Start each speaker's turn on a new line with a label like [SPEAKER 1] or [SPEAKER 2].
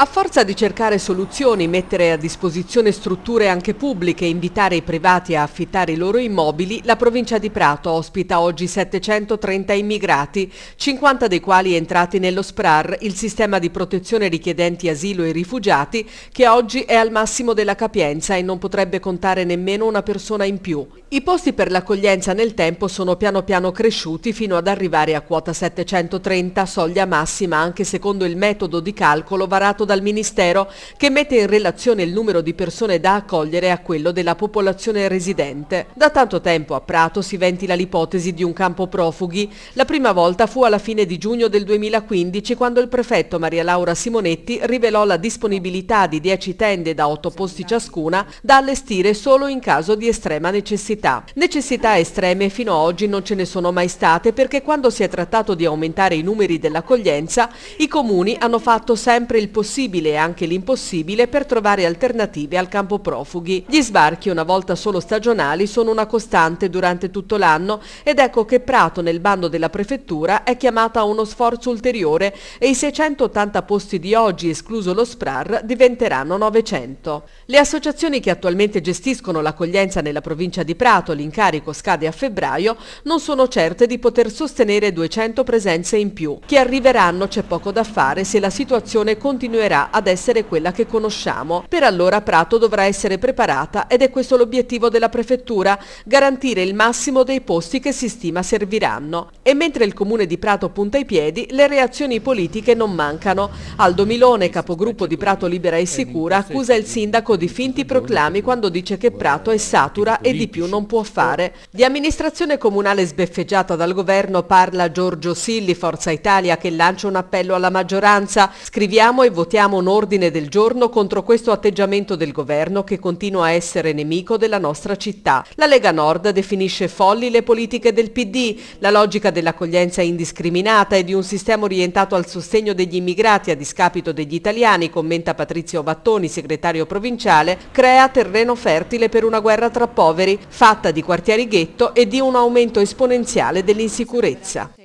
[SPEAKER 1] A forza di cercare soluzioni, mettere a disposizione strutture anche pubbliche e invitare i privati a affittare i loro immobili, la provincia di Prato ospita oggi 730 immigrati, 50 dei quali entrati nello SPRAR, il sistema di protezione richiedenti asilo e rifugiati, che oggi è al massimo della capienza e non potrebbe contare nemmeno una persona in più. I posti per l'accoglienza nel tempo sono piano piano cresciuti fino ad arrivare a quota 730, soglia massima anche secondo il metodo di calcolo varato dal Ministero che mette in relazione il numero di persone da accogliere a quello della popolazione residente. Da tanto tempo a Prato si ventila l'ipotesi di un campo profughi. La prima volta fu alla fine di giugno del 2015 quando il prefetto Maria Laura Simonetti rivelò la disponibilità di 10 tende da 8 posti ciascuna da allestire solo in caso di estrema necessità. Necessità estreme fino ad oggi non ce ne sono mai state perché quando si è trattato di aumentare i numeri dell'accoglienza i comuni hanno fatto sempre il possibile possibile e anche l'impossibile per trovare alternative al campo profughi. Gli sbarchi, una volta solo stagionali, sono una costante durante tutto l'anno ed ecco che Prato nel bando della prefettura è chiamata a uno sforzo ulteriore e i 680 posti di oggi, escluso lo SPRAR, diventeranno 900. Le associazioni che attualmente gestiscono l'accoglienza nella provincia di Prato, l'incarico scade a febbraio, non sono certe di poter sostenere 200 presenze in più. Che arriveranno c'è poco da fare se la situazione continuerà tornerà ad essere quella che conosciamo. Per allora Prato dovrà essere preparata ed è questo l'obiettivo della prefettura, garantire il massimo dei posti che si stima serviranno. E mentre il comune di Prato punta i piedi, le reazioni politiche non mancano. Aldo Milone, capogruppo di Prato Libera e Sicura, accusa il sindaco di finti proclami quando dice che Prato è satura e di più non può fare. Di amministrazione comunale sbeffeggiata dal governo parla Giorgio Silli, Forza Italia, che lancia un appello alla maggioranza. Scriviamo e votiamo presentiamo un ordine del giorno contro questo atteggiamento del governo che continua a essere nemico della nostra città. La Lega Nord definisce folli le politiche del PD, la logica dell'accoglienza indiscriminata e di un sistema orientato al sostegno degli immigrati a discapito degli italiani, commenta Patrizio Battoni, segretario provinciale, crea terreno fertile per una guerra tra poveri, fatta di quartieri ghetto e di un aumento esponenziale dell'insicurezza.